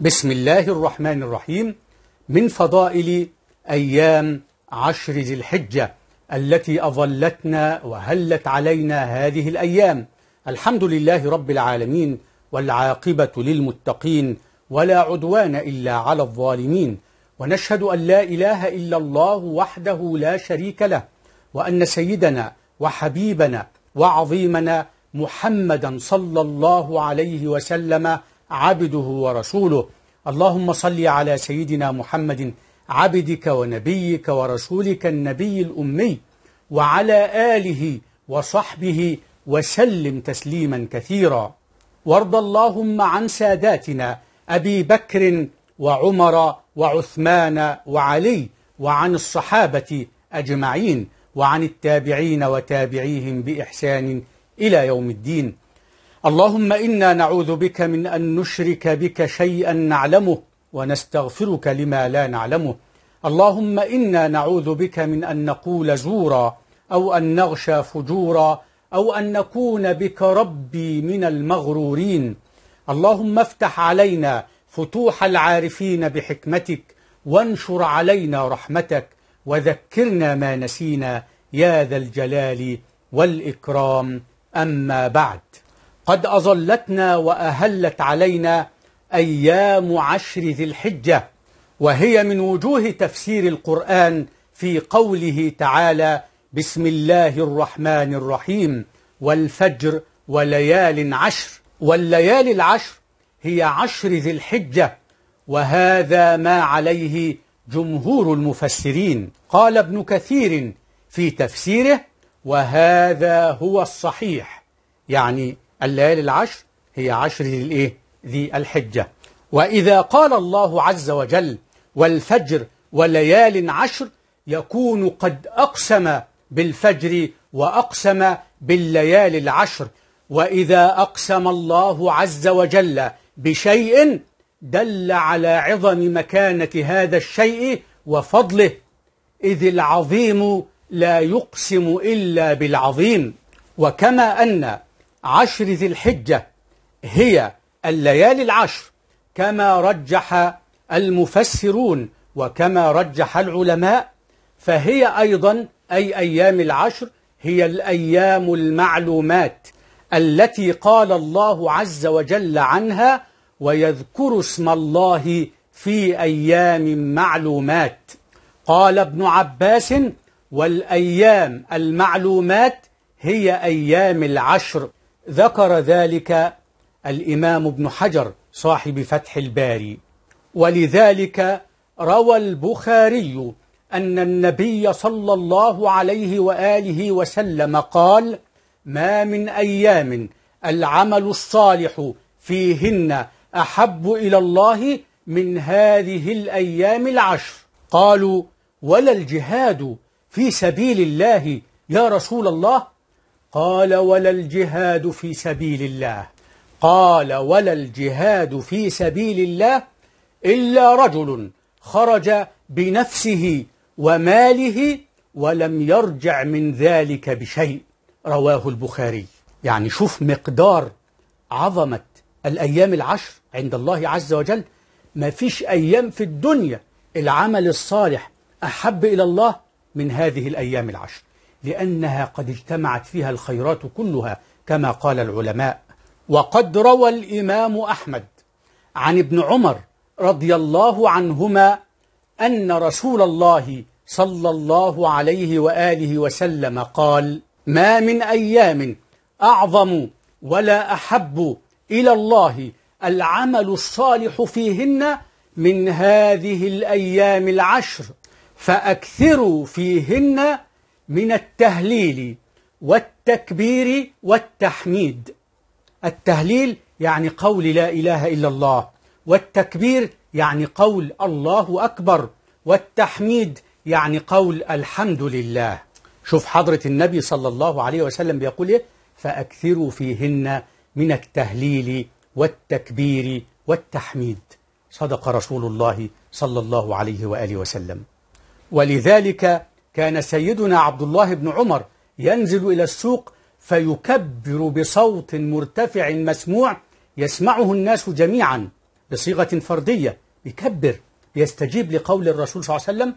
بسم الله الرحمن الرحيم من فضائل أيام عشر ذي الحجة التي أظلتنا وهلت علينا هذه الأيام الحمد لله رب العالمين والعاقبة للمتقين ولا عدوان إلا على الظالمين ونشهد أن لا إله إلا الله وحده لا شريك له وأن سيدنا وحبيبنا وعظيمنا محمدا صلى الله عليه وسلم عبده ورسوله اللهم صل على سيدنا محمد عبدك ونبيك ورسولك النبي الأمي وعلى آله وصحبه وسلم تسليما كثيرا وارض اللهم عن ساداتنا أبي بكر وعمر وعثمان وعلي وعن الصحابة أجمعين وعن التابعين وتابعيهم بإحسان إلى يوم الدين اللهم إنا نعوذ بك من أن نشرك بك شيئا نعلمه ونستغفرك لما لا نعلمه اللهم إنا نعوذ بك من أن نقول زورا أو أن نغشى فجورا أو أن نكون بك ربي من المغرورين اللهم افتح علينا فتوح العارفين بحكمتك وانشر علينا رحمتك وذكرنا ما نسينا يا ذا الجلال والإكرام أما بعد قد أظلتنا وأهلت علينا أيام عشر ذي الحجة وهي من وجوه تفسير القرآن في قوله تعالى بسم الله الرحمن الرحيم والفجر وليال عشر والليالي العشر هي عشر ذي الحجة وهذا ما عليه جمهور المفسرين قال ابن كثير في تفسيره وهذا هو الصحيح يعني الليالي العشر هي عشر ذي الإيه؟ ذي الحجة وإذا قال الله عز وجل والفجر وليال عشر يكون قد أقسم بالفجر وأقسم بالليالي العشر وإذا أقسم الله عز وجل بشيء دل على عظم مكانة هذا الشيء وفضله إذ العظيم لا يقسم إلا بالعظيم وكما أن عشر ذي الحجة هي الليالي العشر كما رجح المفسرون وكما رجح العلماء فهي أيضا أي أيام العشر هي الأيام المعلومات التي قال الله عز وجل عنها ويذكر اسم الله في أيام معلومات قال ابن عباس والأيام المعلومات هي أيام العشر ذكر ذلك الإمام ابن حجر صاحب فتح الباري ولذلك روى البخاري أن النبي صلى الله عليه وآله وسلم قال ما من أيام العمل الصالح فيهن أحب إلى الله من هذه الأيام العشر قالوا ولا الجهاد في سبيل الله يا رسول الله قال ولا الجهاد في سبيل الله قال ولا الجهاد في سبيل الله إلا رجل خرج بنفسه وماله ولم يرجع من ذلك بشيء رواه البخاري يعني شوف مقدار عظمة الأيام العشر عند الله عز وجل ما فيش أيام في الدنيا العمل الصالح أحب إلى الله من هذه الأيام العشر لأنها قد اجتمعت فيها الخيرات كلها كما قال العلماء وقد روى الإمام أحمد عن ابن عمر رضي الله عنهما أن رسول الله صلى الله عليه وآله وسلم قال ما من أيام أعظم ولا أحب إلى الله العمل الصالح فيهن من هذه الأيام العشر فأكثروا فيهن من التهليل والتكبير والتحميد التهليل يعني قول لا إله إلا الله والتكبير يعني قول الله أكبر والتحميد يعني قول الحمد لله شوف حضرة النبي صلى الله عليه وسلم بيقول إيه فأكثروا فيهن من التهليل والتكبير والتحميد صدق رسول الله صلى الله عليه وآله وسلم ولذلك كان سيدنا عبد الله بن عمر ينزل إلى السوق فيكبر بصوت مرتفع مسموع يسمعه الناس جميعا بصيغة فردية يكبر يستجيب لقول الرسول صلى الله عليه وسلم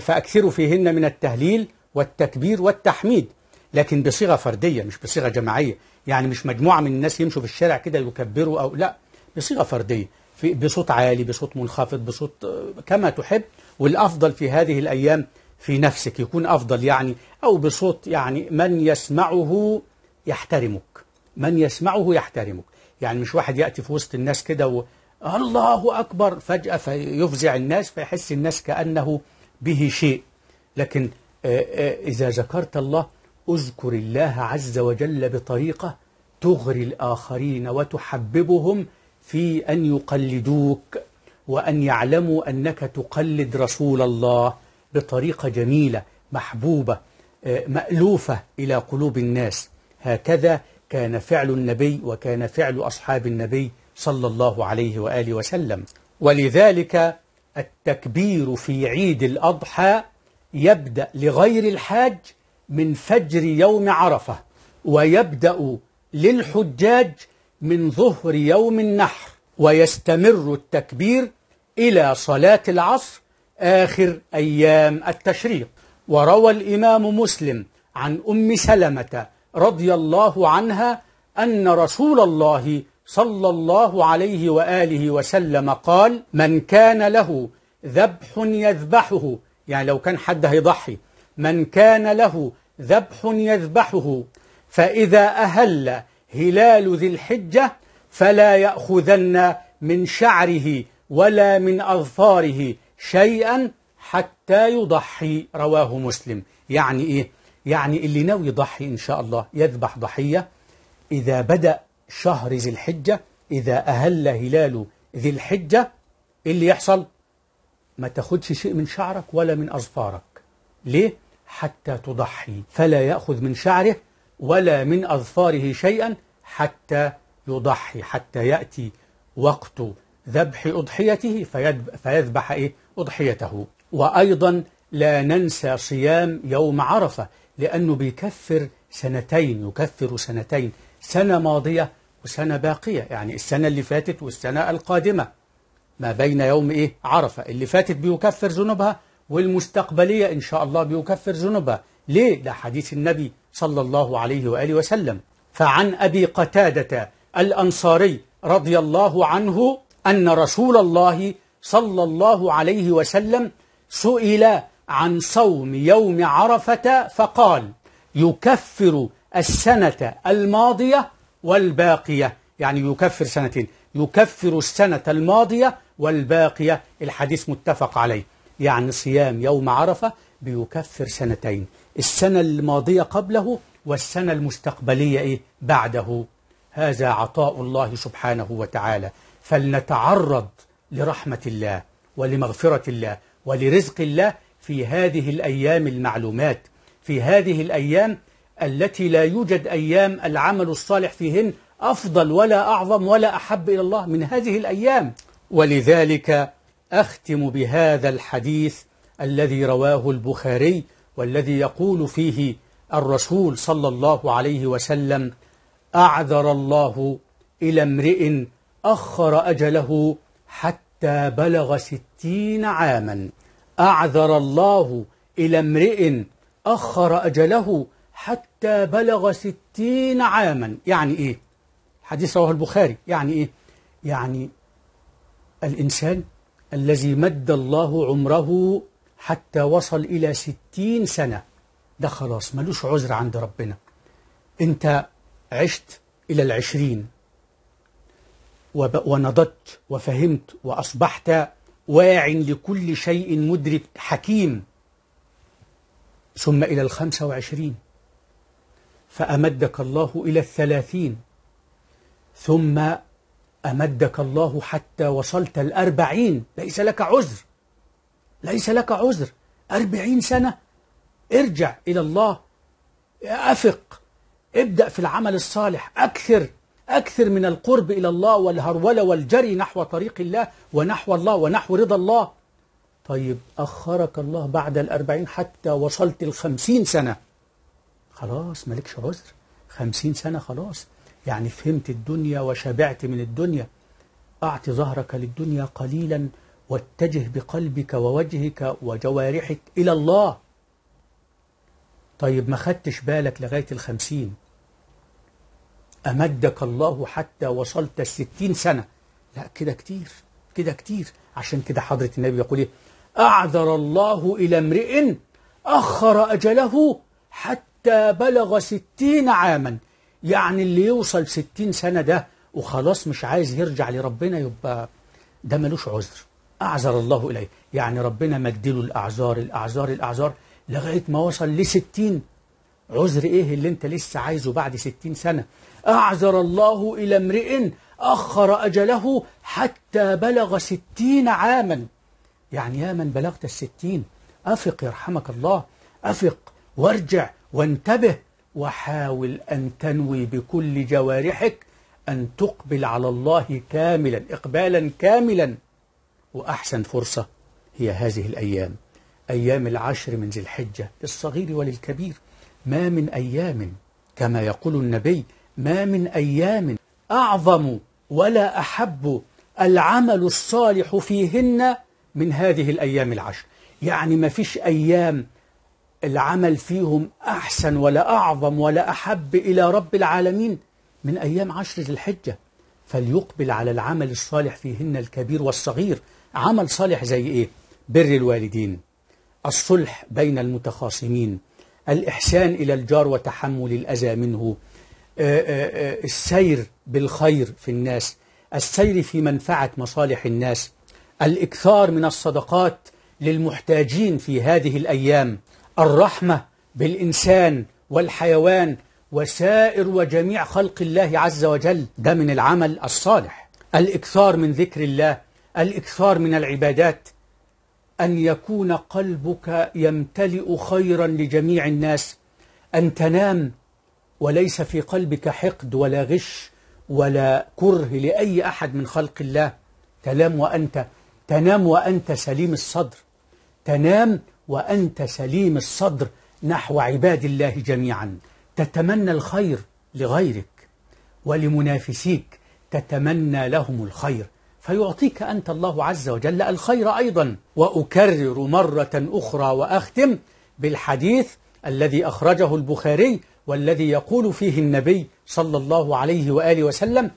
فأكثروا فيهن من التهليل والتكبير والتحميد لكن بصيغة فردية مش بصيغة جماعية يعني مش مجموعة من الناس يمشوا في الشارع كده يكبروا أو لا بصيغة فردية في بصوت عالي بصوت منخفض بصوت كما تحب والأفضل في هذه الأيام في نفسك يكون أفضل يعني أو بصوت يعني من يسمعه يحترمك من يسمعه يحترمك يعني مش واحد يأتي في وسط الناس كده و... الله أكبر فجأة فيفزع الناس فيحس الناس كأنه به شيء لكن آه، آه، إذا ذكرت الله اذكر الله عز وجل بطريقة تغري الآخرين وتحببهم في أن يقلدوك وأن يعلموا أنك تقلد رسول الله بطريقة جميلة محبوبة آه، مألوفة إلى قلوب الناس هكذا كان فعل النبي وكان فعل أصحاب النبي صلى الله عليه وآله وسلم ولذلك التكبير في عيد الأضحى يبدأ لغير الحاج من فجر يوم عرفة ويبدأ للحجاج من ظهر يوم النحر ويستمر التكبير إلى صلاة العصر آخر أيام التشريق وروى الإمام مسلم عن أم سلمة رضي الله عنها أن رسول الله صلى الله عليه وآله وسلم قال من كان له ذبح يذبحه يعني لو كان حد هيضحي من كان له ذبح يذبحه فإذا أهل هلال ذي الحجة فلا يأخذن من شعره ولا من أظفاره شيئا حتى يضحي رواه مسلم يعني إيه؟ يعني اللي ناوي يضحي إن شاء الله يذبح ضحية إذا بدأ شهر ذي الحجة إذا أهل هلال ذي الحجة اللي يحصل؟ ما تاخدش شيء من شعرك ولا من أظفارك ليه؟ حتى تضحي فلا يأخذ من شعره ولا من أظفاره شيئا حتى يضحي حتى يأتي وقت ذبح أضحيته فيذبح إيه أضحيته وأيضا لا ننسى صيام يوم عرفة لأنه بيكفر سنتين يكفر سنتين سنة ماضية وسنة باقية يعني السنة اللي فاتت والسنة القادمة ما بين يوم إيه عرفة اللي فاتت بيكفر ذنوبها والمستقبلية إن شاء الله بيكفر ذنوبها ليه؟ ده حديث النبي صلى الله عليه وآله وسلم فعن أبي قتادة الأنصاري رضي الله عنه أن رسول الله صلى الله عليه وسلم سئل عن صوم يوم عرفة فقال يكفر السنة الماضية والباقية يعني يكفر سنتين يكفر السنة الماضية والباقية الحديث متفق عليه يعني صيام يوم عرفة بيكفر سنتين السنة الماضية قبله والسنة المستقبلية إيه بعده هذا عطاء الله سبحانه وتعالى فلنتعرض لرحمة الله ولمغفرة الله ولرزق الله في هذه الأيام المعلومات في هذه الأيام التي لا يوجد أيام العمل الصالح فيهن أفضل ولا أعظم ولا أحب إلى الله من هذه الأيام ولذلك أختم بهذا الحديث الذي رواه البخاري والذي يقول فيه الرسول صلى الله عليه وسلم أعذر الله إلى امرئ أخر أجله حتى بلغ ستين عاما أعذر الله إلى امرئ أخر أجله حتى بلغ ستين عاما يعني إيه حديث رواه البخاري يعني إيه يعني الإنسان الذي مد الله عمره حتى وصل إلى ستين سنة ده خلاص ملوش عذر عند ربنا أنت عشت إلى العشرين ونضجت وفهمت وأصبحت واع لكل شيء مدرك حكيم ثم إلى الخمسة وعشرين فأمدك الله إلى الثلاثين ثم أمدك الله حتى وصلت الأربعين ليس لك عذر ليس لك عذر أربعين سنة ارجع إلى الله أفق ابدأ في العمل الصالح أكثر أكثر من القرب إلى الله والهرولة والجري نحو طريق الله ونحو الله ونحو رضا الله طيب أخرك الله بعد الأربعين حتى وصلت الخمسين سنة خلاص مالكش عذر خمسين سنة خلاص يعني فهمت الدنيا وشبعت من الدنيا أعطي ظهرك للدنيا قليلا واتجه بقلبك ووجهك وجوارحك إلى الله طيب ما خدتش بالك لغاية الخمسين أمدك الله حتى وصلت الستين سنة لا كده كتير كده كتير عشان كده حضرة النبي يقول إيه أعذر الله إلى امرئ أخر أجله حتى بلغ ستين عاما يعني اللي يوصل ستين سنة ده وخلاص مش عايز يرجع لربنا يبقى ده ملوش عذر أعذر الله إليه يعني ربنا مجدله الأعذار الأعذار الأعذار لغاية ما وصل لستين عذر إيه اللي أنت لسه عايزه بعد ستين سنة أعذر الله إلى امرئ أخر أجله حتى بلغ ستين عاما يعني يا من بلغت الستين أفق يرحمك الله أفق وارجع وانتبه وحاول أن تنوي بكل جوارحك أن تقبل على الله كاملا إقبالا كاملا وأحسن فرصة هي هذه الأيام أيام العشر من ذي الحجة للصغير وللكبير ما من أيام كما يقول النبي ما من أيام أعظم ولا أحب العمل الصالح فيهن من هذه الأيام العشر يعني ما فيش أيام العمل فيهم أحسن ولا أعظم ولا أحب إلى رب العالمين من أيام عشر ذي الحجة فليقبل على العمل الصالح فيهن الكبير والصغير عمل صالح زي إيه؟ بر الوالدين الصلح بين المتخاصمين الإحسان إلى الجار وتحمل الأذى منه آه، آه، آه، السير بالخير في الناس السير في منفعة مصالح الناس الإكثار من الصدقات للمحتاجين في هذه الأيام الرحمة بالإنسان والحيوان وسائر وجميع خلق الله عز وجل ده من العمل الصالح الإكثار من ذكر الله الإكثار من العبادات أن يكون قلبك يمتلئ خيرا لجميع الناس أن تنام وليس في قلبك حقد ولا غش ولا كره لأي أحد من خلق الله تنام وأنت تنام وأنت سليم الصدر تنام وأنت سليم الصدر نحو عباد الله جميعا تتمنى الخير لغيرك ولمنافسيك تتمنى لهم الخير فيعطيك أنت الله عز وجل الخير أيضا وأكرر مرة أخرى وأختم بالحديث الذي أخرجه البخاري والذي يقول فيه النبي صلى الله عليه وآله وسلم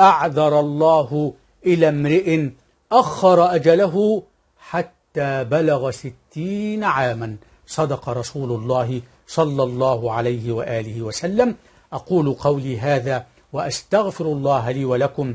أعذر الله إلى امرئ أخر أجله حتى بلغ ستين عاما صدق رسول الله صلى الله عليه وآله وسلم أقول قولي هذا وأستغفر الله لي ولكم